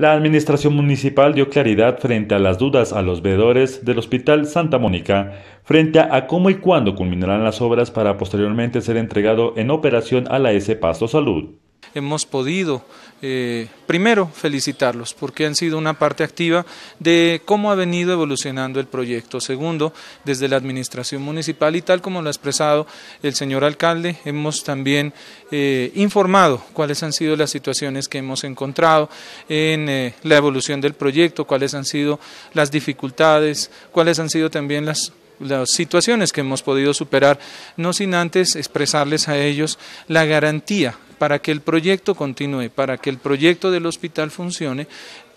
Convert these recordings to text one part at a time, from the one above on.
La Administración Municipal dio claridad frente a las dudas a los veedores del Hospital Santa Mónica, frente a cómo y cuándo culminarán las obras para posteriormente ser entregado en operación a la S Pasto Salud. Hemos podido, eh, primero, felicitarlos porque han sido una parte activa de cómo ha venido evolucionando el proyecto. Segundo, desde la Administración Municipal y tal como lo ha expresado el señor alcalde, hemos también eh, informado cuáles han sido las situaciones que hemos encontrado en eh, la evolución del proyecto, cuáles han sido las dificultades, cuáles han sido también las las situaciones que hemos podido superar, no sin antes expresarles a ellos la garantía para que el proyecto continúe, para que el proyecto del hospital funcione,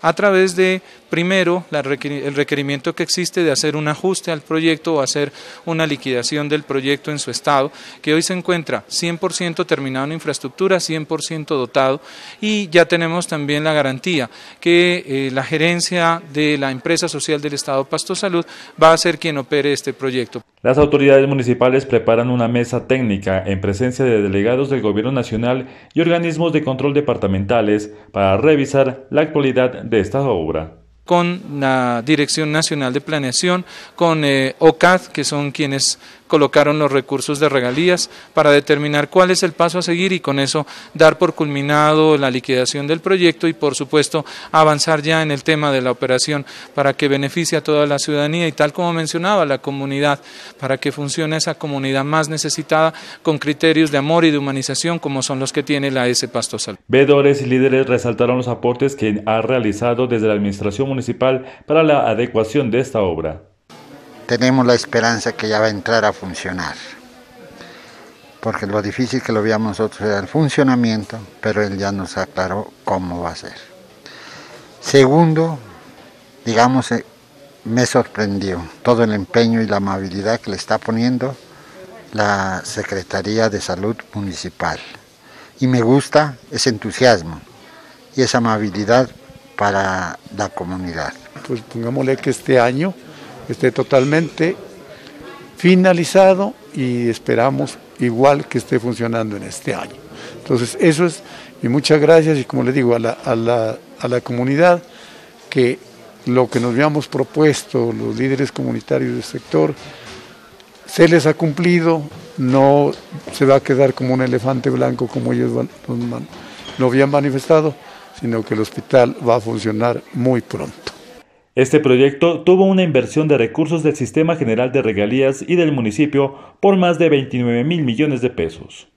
a través de, primero, el requerimiento que existe de hacer un ajuste al proyecto o hacer una liquidación del proyecto en su estado, que hoy se encuentra 100% terminado en infraestructura, 100% dotado, y ya tenemos también la garantía que eh, la gerencia de la empresa social del Estado Pasto Salud va a ser quien opere este proyecto. Las autoridades municipales preparan una mesa técnica en presencia de delegados del Gobierno Nacional y organismos de control departamentales para revisar la actualidad de esta obra con la Dirección Nacional de Planeación, con eh, OCAD, que son quienes colocaron los recursos de regalías para determinar cuál es el paso a seguir y con eso dar por culminado la liquidación del proyecto y por supuesto avanzar ya en el tema de la operación para que beneficie a toda la ciudadanía y tal como mencionaba la comunidad, para que funcione esa comunidad más necesitada con criterios de amor y de humanización como son los que tiene la S. Pastosal. Vedores y líderes resaltaron los aportes que ha realizado desde la Administración Municipal para la adecuación de esta obra tenemos la esperanza que ya va a entrar a funcionar. Porque lo difícil que lo veíamos nosotros era el funcionamiento, pero él ya nos aclaró cómo va a ser. Segundo, digamos, eh, me sorprendió todo el empeño y la amabilidad que le está poniendo la Secretaría de Salud Municipal. Y me gusta ese entusiasmo y esa amabilidad para la comunidad. Pues pongámosle que este año esté totalmente finalizado y esperamos igual que esté funcionando en este año. Entonces eso es, y muchas gracias y como le digo a la, a la comunidad que lo que nos habíamos propuesto los líderes comunitarios del sector, se les ha cumplido, no se va a quedar como un elefante blanco como ellos lo habían manifestado, sino que el hospital va a funcionar muy pronto. Este proyecto tuvo una inversión de recursos del Sistema General de Regalías y del municipio por más de 29 mil millones de pesos.